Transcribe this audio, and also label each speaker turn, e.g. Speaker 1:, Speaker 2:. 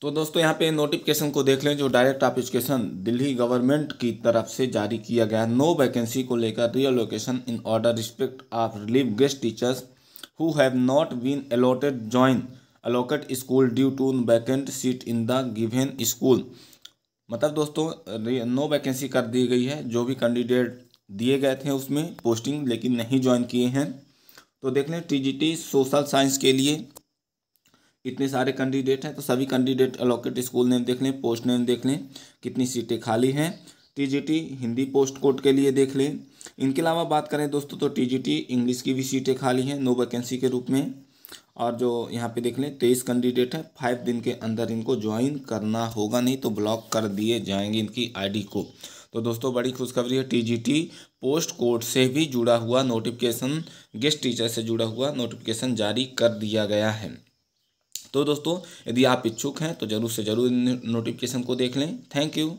Speaker 1: तो दोस्तों यहाँ पे नोटिफिकेशन को देख लें जो डायरेक्ट एप्लीकेशन दिल्ली गवर्नमेंट की तरफ से जारी किया गया नो वैकेंसी को लेकर reallocation in order respect of relieve guest teachers who have not been allotted join allocate school due to vacant seat in the given school मतलब दोस्तों नो वैकेंसी कर दी गई है जो भी कैंडिडेट दिए गए थे उसमें पोस्टिंग लेकिन नहीं ज्वाइन किए हैं तो देख लें टी सोशल साइंस के लिए कितने सारे कैंडिडेट हैं तो सभी कैंडिडेट अलोकेट स्कूल नेम देख लें पोस्ट नेम देख लें कितनी सीटें खाली हैं टीजीटी हिंदी पोस्ट कोड के लिए देख लें इनके अलावा बात करें दोस्तों तो टीजीटी इंग्लिश की भी सीटें खाली हैं नो वैकेंसी के रूप में और जो यहाँ पे देख लें तेईस कैंडिडेट हैं फाइव दिन के अंदर इनको ज्वाइन करना होगा नहीं तो ब्लॉक कर दिए जाएंगे इनकी आई को तो दोस्तों बड़ी खुशखबरी है टी पोस्ट कोड से भी जुड़ा हुआ नोटिफिकेशन गेस्ट टीचर से जुड़ा हुआ नोटिफिकेशन जारी कर दिया गया है तो दोस्तों यदि आप इच्छुक हैं तो ज़रूर से ज़रूर नोटिफिकेशन को देख लें थैंक यू